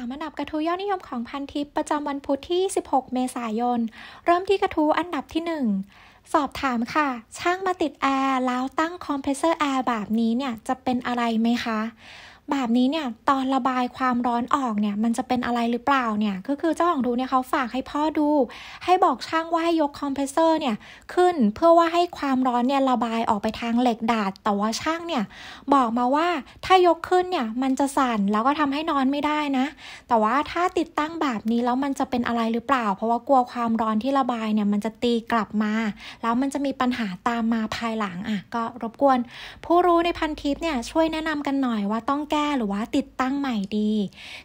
3อันดับกระทู้ยอดนิยมของพันทิปประจำวันพุธที่ 16 เมษายน เริ่มที่กระทู้อันดับที่ 1 สอบถามค่ะ ช่างมาติดแอร์แล้วตั้งคอมเพรสเซอร์แอร์แบบนี้เนี่ยจะเป็นอะไรไหมคะแบบนี้เนี่ยตอนระบายความร้อนออกเนี่ยมันจะเป็นอะไรหรือเปล่าเนี่ยก็คือเจ้าของดูเนี่ยเขาฝากให้พ่อดู ให้บอกช่างว่าให้ยกคอมเพรสเซอร์เนี่ยขึ้นเพื่อว่าให้ความร้อนเนี่ยระบายออกไปทางเหล็กดาดแต่ว่าช่างเนี่ยบอกมาว่าถ้ายกขึ้นเนี่ยมันจะสั่นแล้วก็ทำให้นอนไม่ได้นะแต่ว่าถ้าติดตั้งแบบนี้แล้วมันจะเป็นอะไรหรือเปล่า เพราะว่ากลัวความร้อนที่ระบายเนี่ยมันจะตีกลับมา แล้วมันจะมีปัญหาตามมาภายหลังอ่ะก็รบกวน ผู้รู้ในพันทิปเนี่ยช่วยแนะนำกันหน่อยว่าต้องแก้ก้หรือว่าติดตั้งใหม่ดี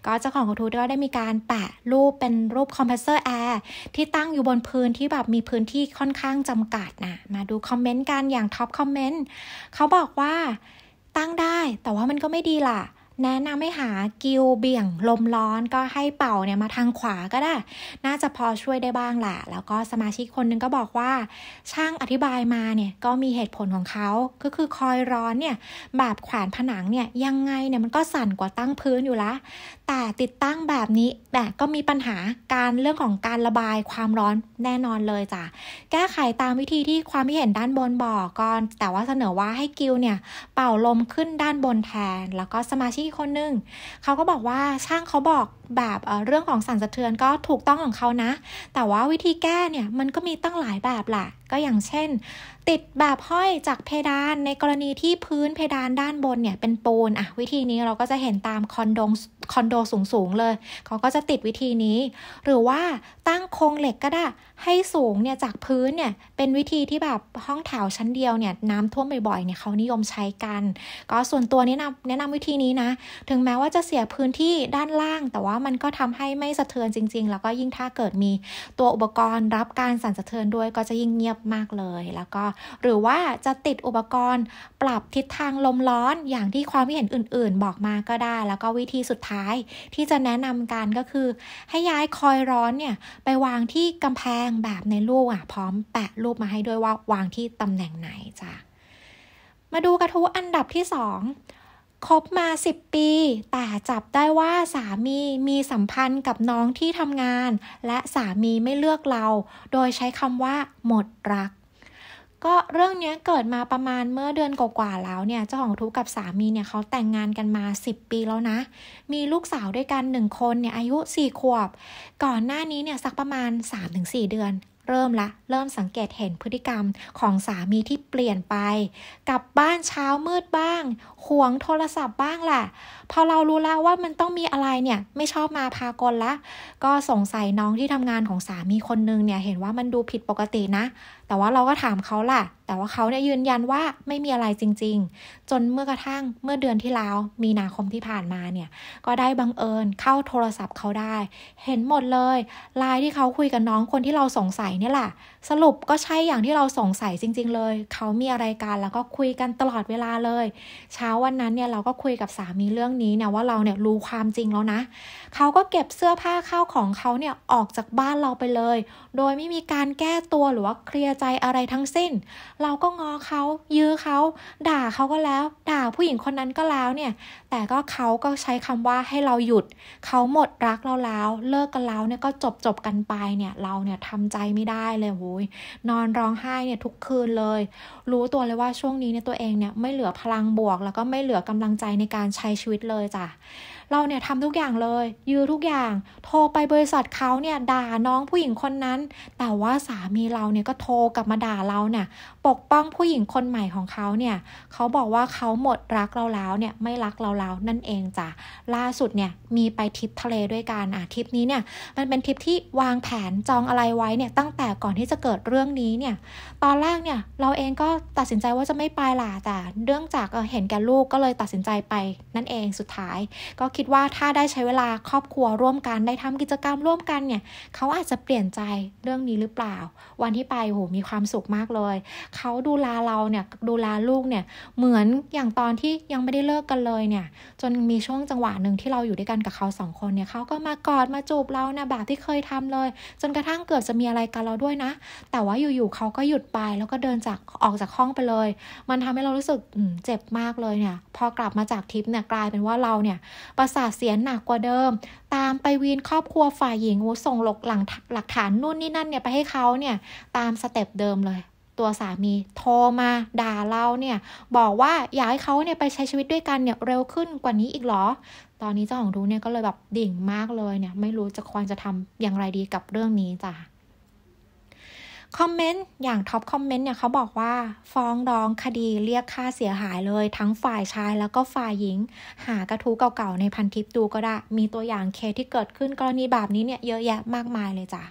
ก็เจ้าของกระทู้ก็ได้มีการแปะรูปเป็นรูปคอมเพรสเซอร์แอร์ ที่ตั้งอยู่บนพื้นที่แบบมีพื้นที่ค่อนข้างจำกัดนะมาดูคอมเมนต์กันอย่างท็อปคอมเมนต์เขาบอกว่าตั้งได้แต่ว่ามันก็ไม่ดีล่ะแนะนำให้หา กิวเบี่ยง ลมร้อนก็ให้เป่าเนี่ยมาทางขวาก็ได้ น่าจะพอช่วยได้บ้างแหละ แล้วก็สมาชิกคนนึงก็บอกว่า ช่างอธิบายมาเนี่ยก็มีเหตุผลของเขาก็คือคอยร้อนเนี่ยแบบแขวนผนังเนี่ยยังไงเนี่ยมันก็สั่นกว่าตั้งพื้นอยู่ละแต่ติดตั้งแบบนี้แต่ก็มีปัญหาการเรื่องของการระบายความร้อนแน่นอนเลยจ้ะ แก้ไขตามวิธีที่ความที่เห็นด้านบนบอกก่อน แต่ว่าเสนอว่าให้กิวเนี่ยเป่าลมขึ้นด้านบนแทน แล้วก็สมาชิกี่คนนึงเขาก็บอกว่าช่างเขาบอกแบบเรื่องของสั่นสะเทือนก็ถูกต้องของเขานะ แต่ว่าวิธีแก้เนี่ยมันก็มีตั้งหลายแบบแหละก็อย่างเช่น ติดแบบห้อยจากเพดานในกรณีที่พื้นเพดานด้านบนเนี่ยเป็นปูนอะวิธีนี้เราก็จะเห็นตามคอนโดคอนโดสูงๆเลย เขาก็จะติดวิธีนี้ หรือว่าตั้งโครงเหล็กก็ได้ให้สูงเนี่ย จากพื้นเนี่ย เป็นวิธีที่แบบห้องแถวชั้นเดียวเนี่ยน้ำท่วมบ่อย ๆเนี่ยเขานิยมใช้กัน ก็ส่วนตัวแนะนำแนะนำวิธีนี้นะ ถึงแม้ว่าจะเสียพื้นที่ด้านล่าง แต่ว่ามันก็ทำให้ไม่สะเทือนจริง ๆ แล้วก็ยิ่งถ้าเกิดมี ตัวอุปกรณ์ รับการสั่นสะเทือนด้วยก็จะยิ่งเงียบมากเลยแล้วก็หรือว่าจะติดอุปกรณ์ ปรับทิศทางลมร้อนอย่างที่ความเห็นอื่นๆ บอกมาก็ได้ แล้วก็วิธีสุดท้ายที่จะแนะนำกันก็คือ ให้ย้ายคอยร้อนเนี่ย ไปวางที่กำแพงแบบในรูปอ่ะพร้อมแปะรูปมาให้ด้วยว่าวางที่ตำแหน่งไหนจ้ะมาดูกระทู้อันดับที่2คบมา 10 ปี แต่จับได้ว่าสามีมีสัมพันธ์กับน้องที่ทำงาน และสามีไม่เลือกเรา โดยใช้คำว่าหมดรัก ก็เรื่องนี้เกิดมาประมาณเมื่อเดือนกว่าๆแล้วเนี่ยเจ้าของทุกกับสามีเนี่ยเขาแต่งงานกันมา 10 ปีแล้วนะ มีลูกสาวด้วยกัน 1 คนเนี่ยอายุ 4 ขวบ ก่อนหน้านี้เนี่ยสักประมาณ 3-4 เดือนเริ่มละ เริ่มสังเกตเห็นพฤติกรรมของสามีที่เปลี่ยนไปกลับบ้านเช้ามืดบ้างห่วงโทรศัพท์บ้างแหละพอเรารู้แล้วว่ามันต้องมีอะไรเนี่ย ไม่ชอบมาพากลละ ก็สงสัยน้องที่ทำงานของสามีคนนึงเนี่ย เห็นว่ามันดูผิดปกตินะแต่ว่าเราก็ถามเขาล่ะแต่ว่าเขาเนี่ยยืนยันว่าไม่มีอะไรจริงๆ จนเมื่อกระทั่งเมื่อเดือนที่แล้ว มีนาคมที่ผ่านมาเนี่ย ก็ได้บังเอิญเข้าโทรศัพท์เขาได้ เห็นหมดเลยไลน์ที่เขาคุยกับน้องคนที่เราสงสัยเนี่ยแหละ สรุปก็ใช่อย่างที่เราสงสัยจริงๆเลยเขามีอะไรกัน แล้วก็คุยกันตลอดเวลาเลย เช้าวันนั้นเนี่ยเราก็คุยกับสามีเรื่องนี้เนี่ยว่าเราเนี่ยรู้ความจริงแล้วนะเขาก็เก็บเสื้อผ้าข้าวของเขาเนี่ยออกจากบ้านเราไปเลย โดยไม่มีการแก้ตัวหรือว่าเคลียร์ใจ อะไรทั้งสิ้น เราก็งอเขายื้อเขา ด่าเขาก็แล้ว ด่าผู้หญิงคนนั้นก็แล้วเนี่ย แต่ก็เขาก็ใช้คำว่าให้เราหยุด เขาหมดรักเราแล้ว เลิกกันแล้วเนี่ยก็จบจบกันไปเนี่ย เราเนี่ยทำใจไม่ได้เลยโว้ย นอนร้องไห้เนี่ยทุกคืนเลย รู้ตัวเลยว่าช่วงนี้เนี่ยตัวเองเนี่ยไม่เหลือพลังบวก แล้วก็ไม่เหลือกำลังใจในการใช้ชีวิตเลยจ้ะเราเนี่ยทำทุกอย่างเลยยื้อทุกอย่าง โทรไปบริษัทเขาเนี่ยด่าน้องผู้หญิงคนนั้น แต่ว่าสามีเราเนี่ยก็โทรกลับมาด่าเราเนี่ยปกป้องผู้หญิงคนใหม่ของเขาเนี่ยเขาบอกว่าเขาหมดรักเราแล้วเนี่ยไม่รักเราแล้วนั่นเองจ้ะล่าสุดเนี่ยมีไปทริปทะเลด้วยกันอ่ะทริปนี้เนี่ยมันเป็นทริปที่วางแผนจองอะไรไว้เนี่ยตั้งแต่ก่อนที่จะเกิดเรื่องนี้เนี่ยตอนแรกเนี่ยเราเองก็ตัดสินใจว่าจะไม่ไปล่ะแต่เรื่องจากเห็นแก่ลูกก็เลยตัดสินใจไปนั่นเองสุดท้ายก็คิดว่าถ้าได้ใช้เวลาครอบครัวร่วมกัน ได้ทำกิจกรรมร่วมกันเนี่ยเขาอาจจะเปลี่ยนใจเรื่องนี้หรือเปล่า วันที่ไปโหมีความสุขมากเลย เขาดูแลเราเนี่ยดูแลลูกเนี่ยเหมือนอย่างตอนที่ยังไม่ได้เลิกกันเลยเนี่ย จนมีช่วงจังหวะหนึ่งที่เราอยู่ด้วยกันกับเขาสองคนเนี่ยเขาก็มากอดมาจูบเรานะแบบที่เคยทำเลยจนกระทั่งเกือบจะมีอะไรกันเราด้วยนะ แต่ว่าอยู่ๆเขาก็หยุดไป แล้วก็เดินจากออกจากห้องไปเลย มันทำให้เรารู้สึกเจ็บมากเลยเนี่ย พอกลับมาจากทริปเนี่ยกลายเป็นว่าเราเนี่ยประสาทเสียหนักกว่าเดิม ตามไปวีนครอบครัวฝ่ายหญิงส่งหลกหลังหลักฐานนู่นนี่นั่นเนี่ยไปให้เขาเนี่ย ตามสเต็ปเดิมเลย ตัวสามีโทรมาด่าเราเนี่ยบอกว่าอยากให้เขาเนี่ยไปใช้ชีวิตด้วยกันเนี่ยเร็วขึ้นกว่านี้อีกหรอ ตอนนี้เจ้าของรู้เนี่ยก็เลยแบบดิ่งมากเลยเนี่ย ไม่รู้จะควรจะทำอย่างไรดีกับเรื่องนี้จ้ะคอมเมนต์ อย่างท็อปคอมเมนต์เนี่ยเขาบอกว่า ฟ้อง ร้องคดีเรียกค่าเสียหายเลยทั้งฝ่ายชาย แล้วก็ฝ่ายหญิง หากระทู้เก่าๆ ในพันทิปดูก็ได้มีตัวอย่างเคสที่เกิดขึ้นกรณีแบบนี้เนี่ย เยอะแยะมากมายเลยจ้ะ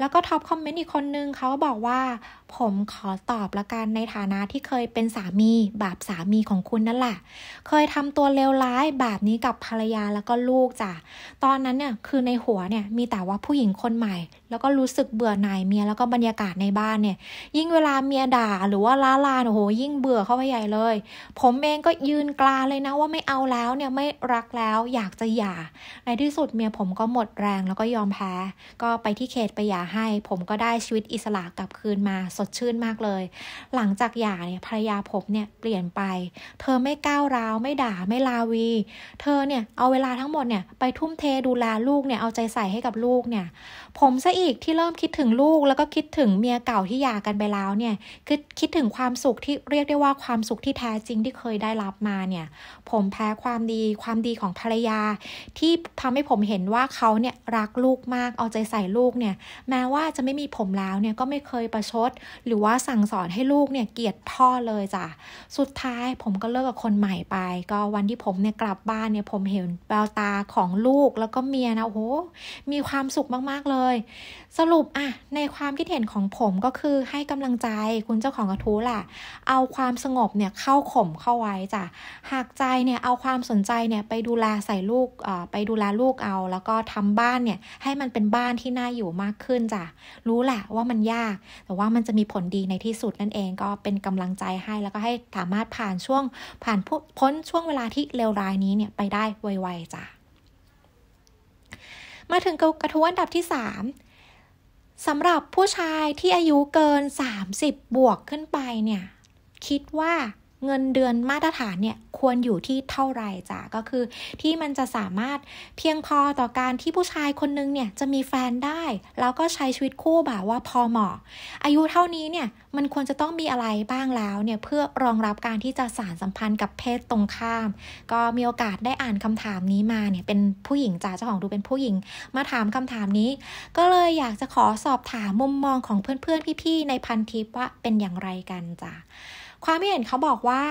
แล้วก็ท็อปคอมเมนต์อีกคนนึงเขาบอกว่า ผมขอตอบละกันในฐานะที่เคยเป็นสามี บาปสามีของคุณนั่นแหละ เคยทำตัวเลวร้ายแบบนี้กับภรรยาแล้วก็ลูกจ้ะตอนนั้นเนี่ยคือในหัวเนี่ยมีแต่ว่าผู้หญิงคนใหม่ แล้วก็รู้สึกเบื่อหน่ายเมียแล้วก็บรรยากาศในบ้านเนี่ย ยิ่งเวลาเมียด่าหรือว่าล้าลานโอ้โหยิ่งเบื่อเข้าไปใหญ่เลย ผมเองก็ยืนกลาเลยนะ ว่าไม่เอาแล้วเนี่ยไม่รักแล้ว อยากจะหย่าในที่สุดเมียผมก็หมดแรงแล้วก็ยอมแพ้ก็ไปที่เขตไปหย่าให้ผมก็ได้ชีวิตอิสระกลับคืนมาสดชื่นมากเลย หลังจากหย่าเนี่ยภรรยา ผมเนี่ยเปลี่ยนไป เธอไม่ก้าวร้าวไม่ด่าไม่ลาวี เธอเนี่ยเอาเวลาทั้งหมดเนี่ยไปทุ่มเทดูแลลูกเนี่ยเอาใจใส่ให้กับลูกเนี่ยผมซะอีกที่เริ่มคิดถึงลูกแล้วก็คิดถึงเมียเก่าที่หย่ากันไปแล้วเนี่ยคือคิดถึงความสุขที่เรียกได้ว่าความสุขที่แท้จริงที่เคยได้รับมาเนี่ยผมแพ้ความดีความดีของภรรยา ที่ทำให้ผมเห็นว่าเขาเนี่ยรักลูกมากเอาใจใส่ลูกเนี่ยแม้ม้ว่าจะไม่มีผมแล้ว เนี่ย ก็ไม่เคยประชด หรือว่าสั่งสอนให้ลูกเนี่ย เกลียด พ่อเลยจ้ะสุดท้ายผมก็เลิกกับ คนใหม่ไป ก็วันที่ผม เนี่ย กลับบ้าน เนี่ย ผมเห็นแววตาของลูกแล้วก็เมียนะโอ้โหมีความสุขมาก ๆ เลย สรุปอะในความคิดเห็นของผมก็คือให้กำลังใจคุณเจ้าของกระทู้แหละเอาความสงบเนี่ยเข้าข่มเข้าไว้จ้ะหากใจเนี่ยเอาความสนใจเนี่ยไปดูแลใส่ลูกไปดูแลลูกเอา แล้วก็ทำบ้านเนี่ยให้มันเป็นบ้านที่น่าอยู่มากขึ้นนจ้ะรู้แหละว่ามันยากแต่ว่ามันจะมีผลดีในที่สุดนั่นเองก็เป็นกำลังใจให้แล้วก็ให้สามารถผ่านช่วงผ่านพ้นช่วงเวลาที่เลวร้ายนี้เนี่ยไปได้ไวๆจ้ะมาถึงกระทู้อันดับที่ 3 สำหรับผู้ชายที่อายุเกิน 30 บวกขึ้นไปเนี่ยคิดว่าเงินเดือนมาตรฐานเนี่ยควรอยู่ที่เท่าไรจ้ะก็คือ ที่มันจะสามารถเพียงพอต่อการที่ผู้ชายคนนึงเนี่ย จะมีแฟนได้ แล้วก็ใช้ชีวิตคู่แบบว่าพอเหมาะอายุเท่านี้เนี่ยมันควรจะต้องมีอะไรบ้างแล้ว เนี่ยเพื่อรองรับการที่จะสารสัมพันธ์กับเพศตรงข้าม ก็มีโอกาสได้อ่านคำถามนี้มาเนี่ย เป็นผู้หญิงจ้าเจ้าของดูเป็นผู้หญิง มาถามคำถามนี้ ก็เลยอยากจะขอสอบถามมุมมองของเพื่อนๆพี่ๆในพันทิปว่าเป็นอย่างไรกันจ้ะความเห็นเขาบอกว่า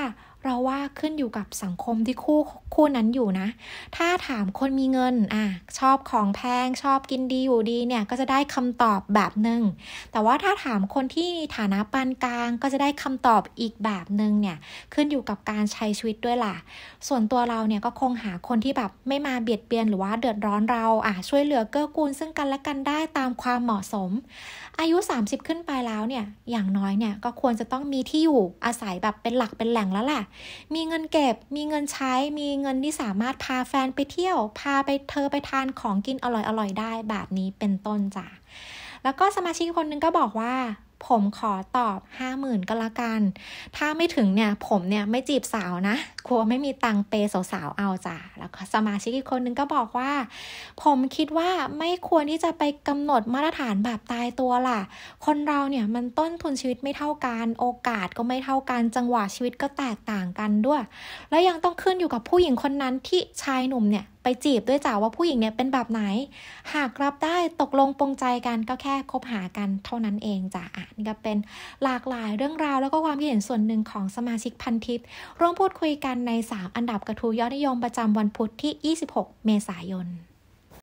เราว่าขึ้นอยู่กับสังคมที่คู่คู่นั้นอยู่นะ ถ้าถามคนมีเงินอ่ะชอบของแพง ชอบกินดีอยู่ดีเนี่ยก็จะได้คำตอบแบบหนึ่ง แต่ว่าถ้าถามคนที่ฐานะปานกลางก็จะได้คำตอบอีกแบบหนึ่งเนี่ยขึ้นอยู่กับการใช้ชีวิตด้วยล่ะ ส่วนตัวเราเนี่ยก็คงหาคนที่แบบไม่มาเบียดเบียนหรือว่าเดือดร้อนเราอ่ะช่วยเหลือเกื้อกูล ซึ่งกันและกันได้ตามความเหมาะสม อายุ 30 ขึ้นไปแล้วเนี่ยอย่างน้อยเนี่ยก็ควรจะต้องมีที่อยู่อาศัยแบบเป็นหลักเป็นแหล่งแล้วแหละมีเงินเก็บ มีเงินใช้ มีเงินที่สามารถพาแฟนไปเที่ยว พาไปเธอไปทานของกินอร่อยๆได้แบบนี้เป็นต้นจ้ะ แล้วก็สมาชิกคนนึงก็บอกว่า ผมขอตอบห้าหมื่นก็แล้วกัน ถ้าไม่ถึงเนี่ยผมเนี่ย ไม่จีบสาวนะ กลัวไม่มีตังเปสาวๆ เอาจ้ะแล้วก็สมาชิกอีกคนนึงก็บอกว่า ผมคิดว่าไม่ควรที่จะไปกำหนดมาตรฐานแบบตายตัวล่ะ คนเราเนี่ยมันต้นทุนชีวิตไม่เท่ากัน โอกาสก็ไม่เท่ากัน จังหวะชีวิตก็แตกต่างกันด้วย แล้วยังต้องขึ้นอยู่กับผู้หญิงคนนั้นที่ชายหนุ่มเนี่ยไปจีบด้วยจ้าว่าผู้หญิงเนี่ยเป็นแบบไหน หากรับได้ตกลงปรงใจกันก็แค่คบหากันเท่านั้นเองจ้ะอ่านก็เป็นหลากหลายเรื่องราวแล้วก็ความคิดเห็นส่วนหนึ่งของสมาชิกพันทิปร่วมพูดคุยกันใน 3 อันดับกระทู้ยอดนิยมประจำวันพุธที่ 26 เมษายน